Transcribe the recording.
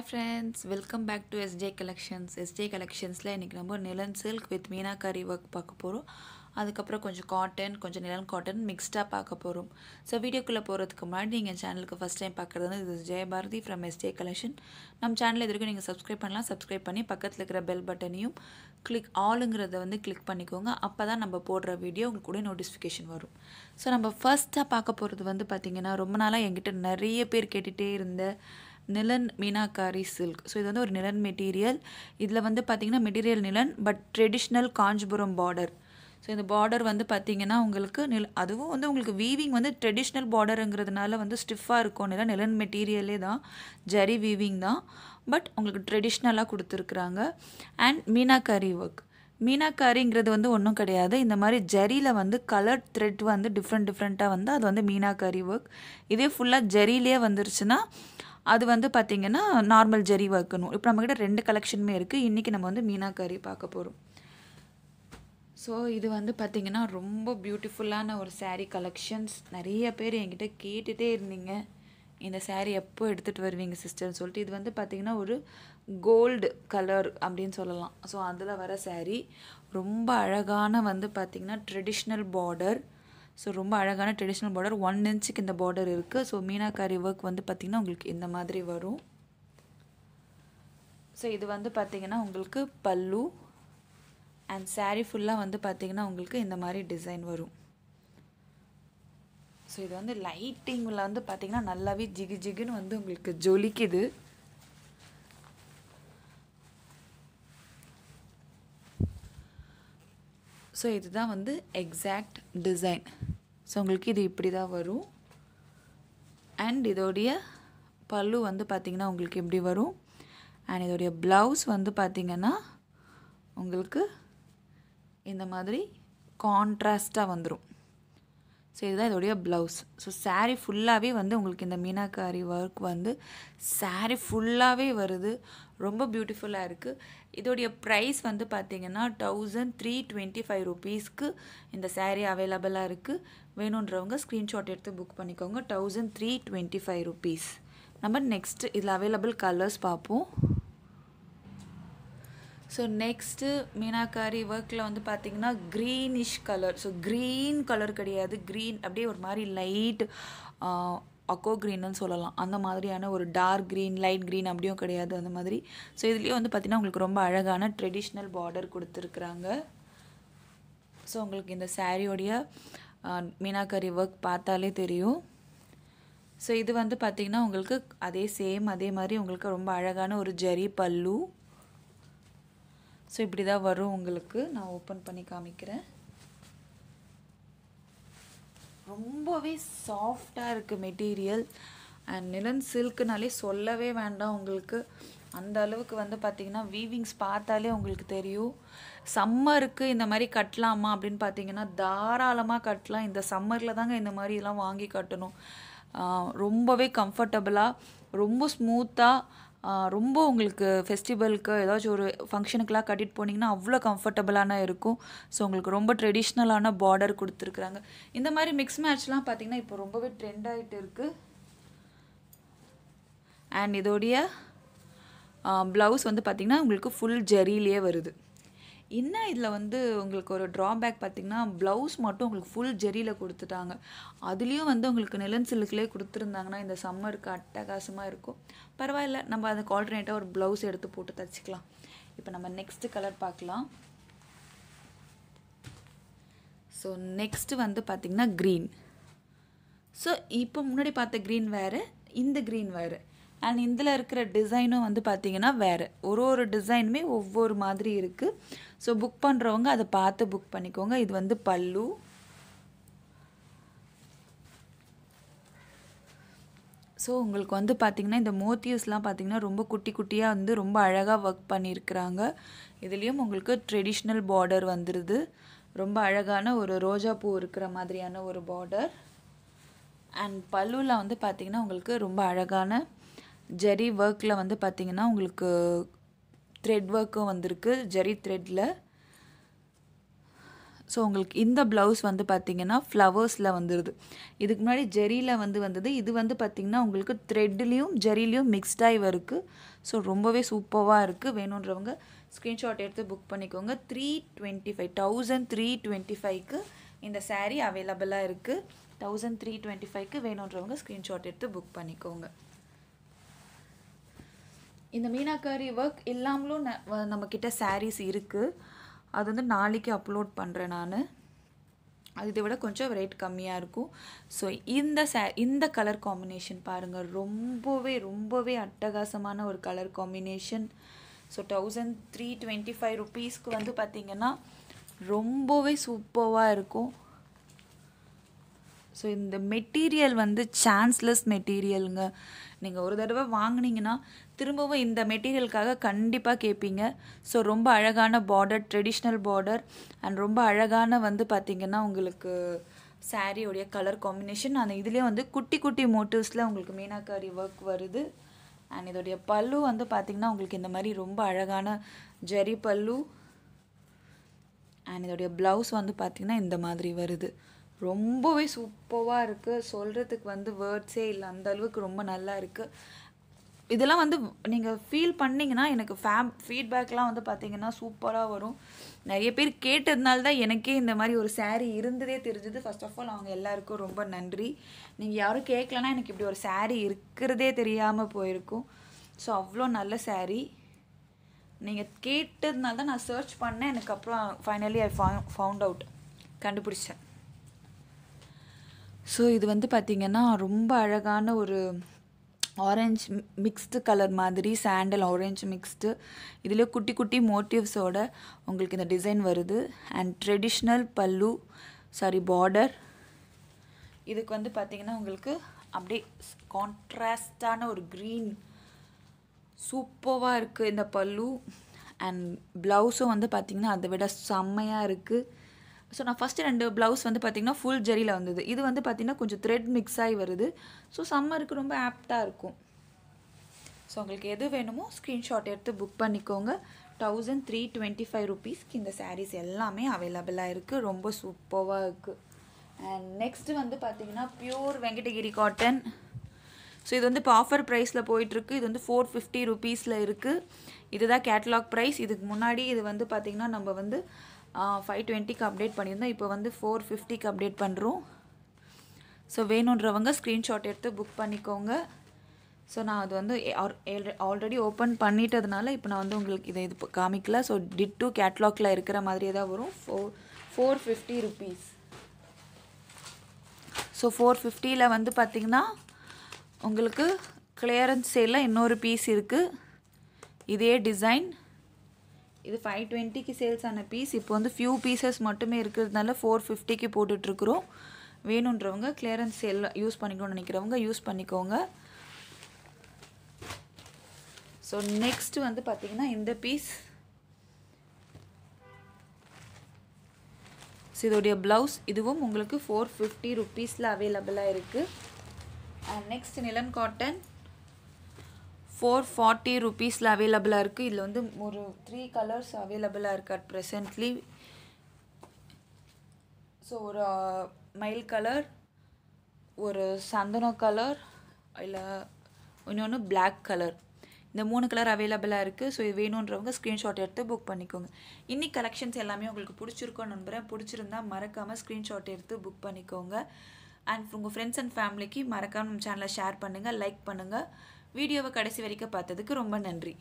hi friends welcome back to SJ collections SJ கலெக்ஷன்ஸில் இன்றைக்கி நம்ம linen silk with meenakari work பார்க்க போகிறோம் அதுக்கப்புறம் கொஞ்சம் காட்டன் கொஞ்சம் நிலன் காட்டன் மிக்ஸ்டாக பார்க்க போகிறோம் ஸோ வீடியோக்குள்ளே போகிறதுக்கு முன்னாடி நீங்கள் சேனலுக்கு ஃபஸ்ட் டைம் பார்க்குறது வந்து இது ஜெயபாரதி ஃப்ரம் எஸ்ஜே கலெக்ஷன் நம்ம சேனல் இது வரைக்கும் நீங்கள் சப்ஸ்கிரைப் பண்ணலாம் சப்ஸ்கிரைப் பண்ணி பக்கத்தில் இருக்கிற பெல் பட்டனையும் கிளிக் ஆளுங்கிறத வந்து கிளிக் பண்ணிக்கோங்க அப்போ தான் நம்ம போடுற வீடியோ உங்களுக்கு கூட நோட்டிஃபிகேஷன் வரும் ஸோ நம்ம ஃபஸ்ட்டாக பார்க்க போகிறது வந்து பார்த்திங்கன்னா ரொம்ப நாளாக என்கிட்ட நிறைய பேர் கேட்டுகிட்டே இருந்த நிலன் மீனாக்காரி சில்க் ஸோ இது வந்து ஒரு நிலன் மெட்டீரியல் இதில் வந்து பார்த்திங்கன்னா material linen but traditional Kanchipuram border so இந்த பார்டர் வந்து பார்த்திங்கன்னா உங்களுக்கு நில் அதுவும் வந்து உங்களுக்கு வீவிங் வந்து ட்ரெடிஷ்னல் பார்டருங்கிறதுனால வந்து ஸ்டிஃபாக இருக்கும் நில நிலன் மெட்டீரியலே தான் ஜரி வீவிங் தான் பட் உங்களுக்கு ட்ரெடிஷ்னலாக கொடுத்துருக்குறாங்க அண்ட் மீனாக்காரி ஒர்க் மீனாக்காரிங்கிறது வந்து ஒன்றும் கிடையாது இந்த மாதிரி ஜரியில் வந்து கலர் த்ரெட் வந்து டிஃப்ரெண்ட் டிஃப்ரெண்ட்டாக வந்து அது வந்து மீனாக்காரி ஒர்க் இதே ஃபுல்லாக ஜரியிலே வந்துருச்சுன்னா அது வந்து பார்த்திங்கன்னா நார்மல் ஜெரி ஒர்க்கு இப்போ நம்மக்கிட்ட ரெண்டு கலெக்ஷனுமே இருக்குது இன்றைக்கி நம்ம வந்து மீனாக்காரி பார்க்க போகிறோம் ஸோ இது வந்து பார்த்திங்கன்னா ரொம்ப பியூட்டிஃபுல்லான ஒரு சாரீ கலெக்ஷன்ஸ் நிறைய பேர் என்கிட்ட கேட்டுகிட்டே இருந்தீங்க இந்த சாரீ எப்போ எடுத்துகிட்டு வருவீங்க சிஸ்டர்னு சொல்லிட்டு இது வந்து பார்த்திங்கன்னா ஒரு கோல்டு கலர் அப்படின்னு சொல்லலாம் ஸோ அதில் வர சாரீ ரொம்ப அழகான வந்து பார்த்திங்கன்னா ட்ரெடிஷ்னல் பார்டர் ஸோ ரொம்ப அழகான ட்ரெடிஷ்னல் பார்டர் ஒன் இன்ச்சுக்கு இந்த பார்டர் இருக்குது ஸோ மீனாக்காரி ஒர்க் வந்து பார்த்திங்கன்னா உங்களுக்கு இந்த மாதிரி வரும் ஸோ இது வந்து பார்த்திங்கன்னா உங்களுக்கு பல்லு அண்ட் சாரீ ஃபுல்லாக வந்து பார்த்திங்கன்னா உங்களுக்கு இந்த மாதிரி டிசைன் வரும் ஸோ இது வந்து லைட்டிங்கில் வந்து பார்த்திங்கன்னா நல்லாவே ஜிகு ஜிகுன்னு வந்து உங்களுக்கு ஜொலிக்குது ஸோ இதுதான் வந்து எக்ஸாக்ட் டிசைன் ஸோ உங்களுக்கு இது இப்படி தான் வரும் அண்ட் இதோடைய பல்லு வந்து பார்த்திங்கன்னா உங்களுக்கு எப்படி வரும் அண்ட் இதோடைய ப்ளவுஸ் வந்து பார்த்திங்கன்னா உங்களுக்கு இந்த மாதிரி கான்ட்ராஸ்டாக வந்துடும் ஸோ இதுதான் இதோடைய ப்ளவுஸ் ஸோ சாரீ ஃபுல்லாகவே வந்து உங்களுக்கு இந்த மீனாக்காரி ஒர்க் வந்து சாரீ ஃபுல்லாகவே வருது ரொம்ப பியூட்டிஃபுல்லாக இருக்குது இதோடைய ப்ரைஸ் வந்து பார்த்திங்கன்னா தௌசண்ட் த்ரீ டுவெண்ட்டி ஃபைவ் ருபீஸ்க்கு இந்த சாரீ அவைலபிளாக இருக்குது வேணுன்றவங்க ஸ்க்ரீன்ஷாட் எடுத்து புக் பண்ணிக்கோங்க thousand three twenty five rupees நம்ம நெக்ஸ்ட் இதில் அவைலபிள் கலர்ஸ் பார்ப்போம் ஸோ நெக்ஸ்ட்டு மீனாக்காரி ஒர்க்கில் வந்து பார்த்திங்கன்னா greenish colour so green colour கிடையாது க்ரீன் அப்படியே ஒரு மாதிரி லைட் அக்கோ க்ரீன்னு சொல்லலாம் அந்த மாதிரியான ஒரு டார்க் க்ரீன் லைட் க்ரீன் அப்படியும் கிடையாது அந்த மாதிரி ஸோ இதுலேயும் வந்து பார்த்திங்கன்னா உங்களுக்கு ரொம்ப அழகான ட்ரெடிஷ்னல் பார்டர் கொடுத்துருக்குறாங்க ஸோ உங்களுக்கு இந்த சாரியோடைய மீனாக்காரி ஒர்க் பார்த்தாலே தெரியும் ஸோ இது வந்து பார்த்திங்கன்னா உங்களுக்கு அதே சேம் அதே மாதிரி உங்களுக்கு ரொம்ப அழகான ஒரு ஜெரி பல்லு ஸோ இப்படி தான் வரும் உங்களுக்கு நான் ஓப்பன் பண்ணி காமிக்கிறேன் ரொம்பவே சாஃப்டாக இருக்குது மெட்டீரியல் அண்ட் நிலன் சில்க்குனாலே சொல்லவே வேண்டாம் உங்களுக்கு அந்த அளவுக்கு வந்து பார்த்திங்கன்னா வீவிங்ஸ் பார்த்தாலே உங்களுக்கு தெரியும் சம்மருக்கு இந்த மாதிரி கட்டலாமா அப்படின்னு பார்த்தீங்கன்னா தாராளமாக கட்டலாம் இந்த சம்மரில் தாங்க இந்த மாதிரிலாம் வாங்கி கட்டணும் ரொம்பவே கம்ஃபர்டபுளாக ரொம்ப ஸ்மூத்தாக ரொம்ப உங்களுக்கு ஃபெஸ்டிவலுக்கு ஏதாச்சும் ஒரு ஃபங்க்ஷனுக்கெலாம் கட்டிட்டு போனீங்கன்னா அவ்வளோ கம்ஃபர்டபுளான இருக்கும் ஸோ உங்களுக்கு ரொம்ப ட்ரெடிஷ்னலான பார்டர் கொடுத்துருக்குறாங்க இந்த மாதிரி மிக்ஸ் மேட்ச்லாம் பார்த்திங்கன்னா இப்போ ரொம்பவே ட்ரெண்ட் ஆகிட்டு இருக்குது அண்ட் இதோடைய ப்ளவுஸ் வந்து பார்த்திங்கன்னா உங்களுக்கு ஃபுல் ஜெரியிலே வருது என்ன இதில் வந்து உங்களுக்கு ஒரு ட்ராபேக் பார்த்திங்கன்னா ப்ளவுஸ் மட்டும் உங்களுக்கு ஃபுல் ஜெரியில் கொடுத்துட்டாங்க அதுலேயும் வந்து உங்களுக்கு நிலன் சில்லுக்குள்ளே கொடுத்துருந்தாங்கன்னா இந்த சம்மருக்கு அட்டகாசமாக இருக்கும் பரவாயில்ல நம்ம அந்த ஆல்டர்னேட்டாக ஒரு ப்ளவுஸ் எடுத்து போட்டு தச்சுக்கலாம் இப்போ நம்ம நெக்ஸ்ட்டு கலர் பார்க்கலாம் ஸோ நெக்ஸ்ட்டு வந்து பார்த்திங்கன்னா க்ரீன் ஸோ இப்போ முன்னாடி பார்த்த க்ரீன் வேறு இந்த க்ரீன் வேறு அண்ட் இதில் இருக்கிற டிசைனும் வந்து பார்த்திங்கன்னா வேறு ஒரு ஒரு டிசைனுமே ஒவ்வொரு மாதிரி இருக்குது ஸோ புக் பண்ணுறவங்க அதை பார்த்து புக் பண்ணிக்கோங்க இது வந்து பல்லு ஸோ உங்களுக்கு வந்து பார்த்திங்கன்னா இந்த மோத்தியூஸ்லாம் பார்த்திங்கன்னா ரொம்ப குட்டி குட்டியாக வந்து ரொம்ப அழகாக ஒர்க் பண்ணியிருக்கிறாங்க இதுலேயும் உங்களுக்கு ட்ரெடிஷ்னல் பார்டர் வந்துடுது ரொம்ப அழகான ஒரு ரோஜா பூ இருக்கிற மாதிரியான ஒரு பார்டர் அண்ட் பல்லுவில் வந்து பார்த்திங்கன்னா உங்களுக்கு ரொம்ப அழகான ஜெரி ஒர்க்கில் வந்து பார்த்திங்கன்னா உங்களுக்கு த்ரெட் ஒர்க்கும் வந்திருக்கு ஜெரி த்ரெட்டில் ஸோ உங்களுக்கு இந்த ப்ளவுஸ் வந்து பார்த்திங்கன்னா ஃப்ளவர்ஸில் வந்துடுது இதுக்கு முன்னாடி ஜெரியில் வந்து வந்தது இது வந்து பார்த்திங்கன்னா உங்களுக்கு த்ரெட்லேயும் ஜெரிலையும் மிக்ஸ்டாகி வருது ஸோ ரொம்பவே சூப்பராக இருக்குது வேணுன்றவங்க ஸ்க்ரீன்ஷாட் எடுத்து புக் பண்ணிக்கோங்க three twenty five thousand three twenty ஃபைவ்க்கு இந்த சேரீ அவைலபிளாக இருக்குது தௌசண்ட் த்ரீ டுவெண்ட்டி ஃபைவ்க்கு வேணுன்றவங்க ஸ்க்ரீன்ஷாட் எடுத்து புக் பண்ணிக்கோங்க இந்த மீனாக்காரி ஒர்க் இல்லாமலும் நம்மக்கிட்ட சாரீஸ் இருக்குது அது வந்து நாளைக்கு அப்லோட் பண்ணுறேன் நான் இதை விட கொஞ்சம் ரேட் கம்மியாக இருக்கும் ஸோ இந்த சே இந்த கலர் காம்பினேஷன் பாருங்கள் ரொம்பவே ரொம்பவே அட்டகாசமான ஒரு colour combination so thousand three twenty five ருபீஸ்க்கு வந்து பார்த்திங்கன்னா ரொம்பவே சூப்பராக இருக்கும் ஸோ இந்த மெட்டீரியல் வந்து சான்ஸ்லெஸ் மெட்டீரியலுங்க நீங்கள் ஒரு தடவை வாங்கினீங்கன்னா திரும்பவும் இந்த மெட்டீரியலுக்காக கண்டிப்பாக கேட்பீங்க ஸோ ரொம்ப அழகான பார்டர் ட்ரெடிஷ்னல் பார்டர் அண்ட் ரொம்ப அழகான வந்து பார்த்திங்கன்னா உங்களுக்கு சாரியோடைய கலர் காம்பினேஷன் அந்த இதுலேயே வந்து குட்டி குட்டி மோட்டிவ்ஸில் உங்களுக்கு மீனாக்காரி ஒர்க் வருது அண்ட் இதோடைய பல்லு வந்து பார்த்திங்கன்னா உங்களுக்கு இந்த மாதிரி ரொம்ப அழகான ஜெரி பல்லு அண்ட் இதோடைய ப்ளவுஸ் வந்து பார்த்திங்கன்னா இந்த மாதிரி வருது ரொம்பவே சூப்பராக இருக்குது சொல்கிறதுக்கு வந்து வேர்ட்ஸே இல்லை அந்த அளவுக்கு ரொம்ப நல்லா இருக்குது இதெல்லாம் வந்து நீங்கள் ஃபீல் பண்ணிங்கன்னா எனக்கு ஃபேம் ஃபீட்பேக்லாம் வந்து பார்த்தீங்கன்னா சூப்பராக வரும் நிறைய பேர் கேட்டதுனால தான் எனக்கே இந்த மாதிரி ஒரு சேரீ இருந்ததே தெரிஞ்சது ஃபஸ்ட் ஆஃப் ஆல் அவங்க எல்லாருக்கும் ரொம்ப நன்றி நீங்கள் யாரும் கேட்கலன்னா எனக்கு இப்படி ஒரு சேரீ இருக்கிறதே தெரியாமல் போயிருக்கும் ஸோ அவ்வளோ நல்ல சேரீ நீங்கள் கேட்டதுனால தான் நான் சர்ச் பண்ணேன் எனக்கு அப்புறம் ஃபைனலி ஐ ஃபவுண்ட் அவுட் கண்டுபிடிச்சேன் ஸோ இது வந்து பார்த்திங்கன்னா ரொம்ப அழகான ஒரு ஆரஞ்சு மிக்ஸ்டு கலர் மாதிரி சாண்டல் ஆரஞ்சு மிக்ஸ்டு இதில் குட்டி குட்டி மோட்டிவ்ஸோட உங்களுக்கு இந்த டிசைன் வருது and traditional pallu sari border இதுக்கு வந்து பார்த்திங்கன்னா உங்களுக்கு அப்படியே கான்ட்ராஸ்டான ஒரு க்ரீன் சூப்பராக இருக்குது இந்த பல்லு அண்ட் ப்ளவுஸும் வந்து பார்த்திங்கன்னா அதை விட செம்மையாக இருக்குது ஸோ நான் ஃபஸ்ட்டு ரெண்டு ப்ளவுஸ் வந்து பார்த்திங்கன்னா ஃபுல் ஜெரியில் வந்தது இது வந்து பார்த்திங்கன்னா கொஞ்சம் த்ரெட் மிக்ஸ் ஆகி வருது ஸோ சம்மருக்கு ரொம்ப ஆப்டாக இருக்கும் ஸோ உங்களுக்கு எது வேணுமோ ஸ்க்ரீன்ஷாட் எடுத்து புக் பண்ணிக்கோங்க தௌசண்ட் த்ரீ டுவெண்ட்டி ஃபைவ் ருபீஸ்க்கு இந்த சாரீஸ் எல்லாமே அவைலபிளாக இருக்குது ரொம்ப சூப்பராக இருக்குது அண்ட் நெக்ஸ்ட்டு வந்து பார்த்திங்கன்னா ப்யூர் வெங்கடகிரி காட்டன் ஸோ இது வந்து இப்போ ஆஃபர் ப்ரைஸில் போயிட்டுருக்கு இது வந்து ஃபோர் ஃபிஃப்டி ருபீஸில் இருக்குது இதுதான் கேட்லாக் ப்ரைஸ் இதுக்கு முன்னாடி இது வந்து பார்த்திங்கன்னா நம்ம வந்து ஃபைவ் டுவெண்ட்டிக்கு அப்டேட் பண்ணியிருந்தோம் இப்போ வந்து ஃபோர் ஃபிஃப்டிக்கு அப்டேட் பண்ணுறோம் ஸோ வேணுன்றவங்க ஸ்க்ரீன்ஷாட் எடுத்து புக் பண்ணிக்கோங்க ஸோ நான் அது வந்து ஆல்ரெடி ஓப்பன் பண்ணிட்டதுனால இப்போ நான் வந்து உங்களுக்கு இதை இது காமிக்கல ஸோ டிட் டூ கேட்லாக்ல இருக்கிற மாதிரியே தான் வரும் four four fifty rupees so four ஃபிஃப்டியில் வந்து பார்த்திங்கன்னா உங்களுக்கு கிளியரன்ஸ் சேலில் இன்னொரு பீஸ் இருக்குது இதே டிசைன் இது ஃபைவ் டுவெண்ட்டிக்கு சேல்ஸ் ஆன பீஸ் இப்போ வந்து ஃபியூ பீசஸ் மட்டுமே இருக்கிறதுனால ஃபோர் ஃபிஃப்டிக்கு போட்டுட்ருக்குறோம் வேணுன்றவங்க கிளியரன்ஸ் சேல் யூஸ் பண்ணிக்கணும்னு நினைக்கிறவங்க யூஸ் பண்ணிக்கோங்க ஸோ நெக்ஸ்ட் வந்து பார்த்திங்கன்னா இந்த பீஸ் ஸோ இதோடைய ப்ளவுஸ் இதுவும் உங்களுக்கு ஃபோர் ஃபிஃப்டி ருப்பீஸில் அவைலபிளாக இருக்குது and next linen cotton four forty ருபீஸில் அவைலபிளாக இருக்குது இதில் வந்து ஒரு த்ரீ கலர்ஸ் அவைலபிளாக இருக்குது அட் ப்ரெசன்ட்லி ஸோ ஒரு மயில் uh, கலர் ஒரு சந்தன கலர் இல்லை இன்னொன்று பிளாக் கலர் இந்த மூணு கலர் அவைலபிளாக இருக்குது ஸோ இது வேணுன்றவங்க ஸ்க்ரீன்ஷாட் எடுத்து புக் பண்ணிக்கோங்க இன்னி கலெக்ஷன்ஸ் எல்லாமே உங்களுக்கு பிடிச்சிருக்கோன்னு நம்புகிறேன் பிடிச்சிருந்தா மறக்காமல் ஸ்க்ரீன்ஷாட் எடுத்து புக் பண்ணிக்கோங்க அண்ட் உங்கள் ஃப்ரெண்ட்ஸ் அண்ட் ஃபேமிலிக்கு மறக்காமல் நம்ம சேனலை ஷேர் பண்ணுங்கள் லைக் பண்ணுங்கள் வீடியோவை கடைசி வரைக்கும் பார்த்ததுக்கு ரொம்ப நன்றி